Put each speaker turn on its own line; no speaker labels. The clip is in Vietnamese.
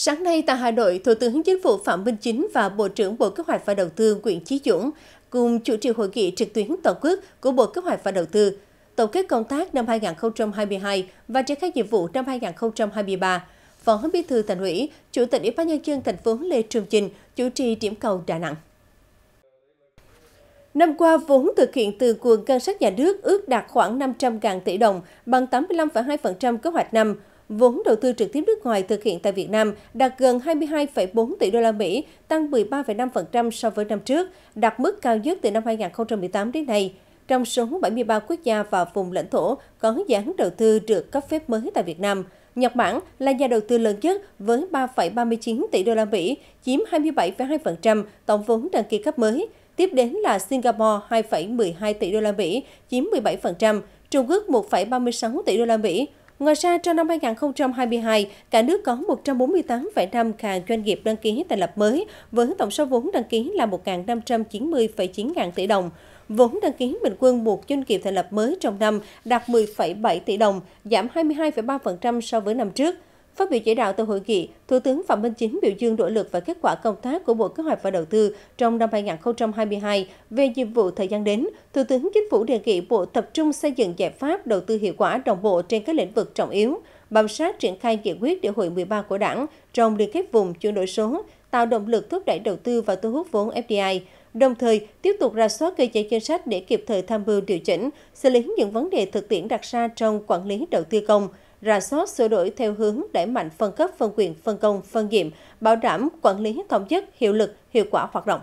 Sáng nay tại Hà Nội, Thủ tướng Chính phủ Phạm Minh Chính và Bộ trưởng Bộ Kế hoạch và Đầu tư Nguyễn Chí Dũng cùng chủ trì hội nghị trực tuyến toàn quốc của Bộ Kế hoạch và Đầu tư, tổng kết công tác năm 2022 và triển khai nhiệm vụ năm 2023. Phó Bí thư Thành ủy, Chủ tịch Ủy ban nhân dân thành phố Lê Trường Chinh chủ trì điểm cầu Đà Nẵng. Năm qua, vốn thực hiện từ nguồn ngân sách nhà nước ước đạt khoảng 500.000 tỷ đồng, bằng 85,2% kế hoạch năm vốn đầu tư trực tiếp nước ngoài thực hiện tại Việt Nam đạt gần 22,4 tỷ đô la Mỹ, tăng 13,5% so với năm trước, đạt mức cao nhất từ năm 2018 đến nay. Trong số 73 quốc gia và vùng lãnh thổ có dự án đầu tư được cấp phép mới tại Việt Nam, Nhật Bản là nhà đầu tư lớn nhất với 3,39 tỷ đô la Mỹ, chiếm 27,2% tổng vốn đăng ký cấp mới. Tiếp đến là Singapore 2,12 tỷ đô la Mỹ, chiếm 17%, Trung Quốc 1,36 tỷ đô la Mỹ, Ngoài ra, trong năm 2022, cả nước có 148,5 ngàn doanh nghiệp đăng ký thành lập mới, với tổng số vốn đăng ký là 1.590,9 ngàn tỷ đồng. Vốn đăng ký bình quân một doanh nghiệp thành lập mới trong năm đạt 10,7 tỷ đồng, giảm 22,3% so với năm trước. Phát biểu chỉ đạo tại hội nghị, Thủ tướng Phạm Minh Chính biểu dương nỗ lực và kết quả công tác của Bộ Kế hoạch và Đầu tư trong năm 2022 về nhiệm vụ thời gian đến. Thủ tướng Chính phủ đề nghị Bộ tập trung xây dựng giải pháp đầu tư hiệu quả đồng bộ trên các lĩnh vực trọng yếu, bám sát triển khai nghị quyết đại hội 13 của Đảng trong liên kết vùng chuyển đổi số, tạo động lực thúc đẩy đầu tư và thu hút vốn FDI, đồng thời tiếp tục ra soát cơ chế chính sách để kịp thời tham mưu điều chỉnh, xử lý những vấn đề thực tiễn đặt ra trong quản lý đầu tư công, ra soát sửa đổi theo hướng đẩy mạnh phân cấp, phân quyền, phân công, phân nhiệm, bảo đảm quản lý thống nhất, hiệu lực, hiệu quả hoạt động.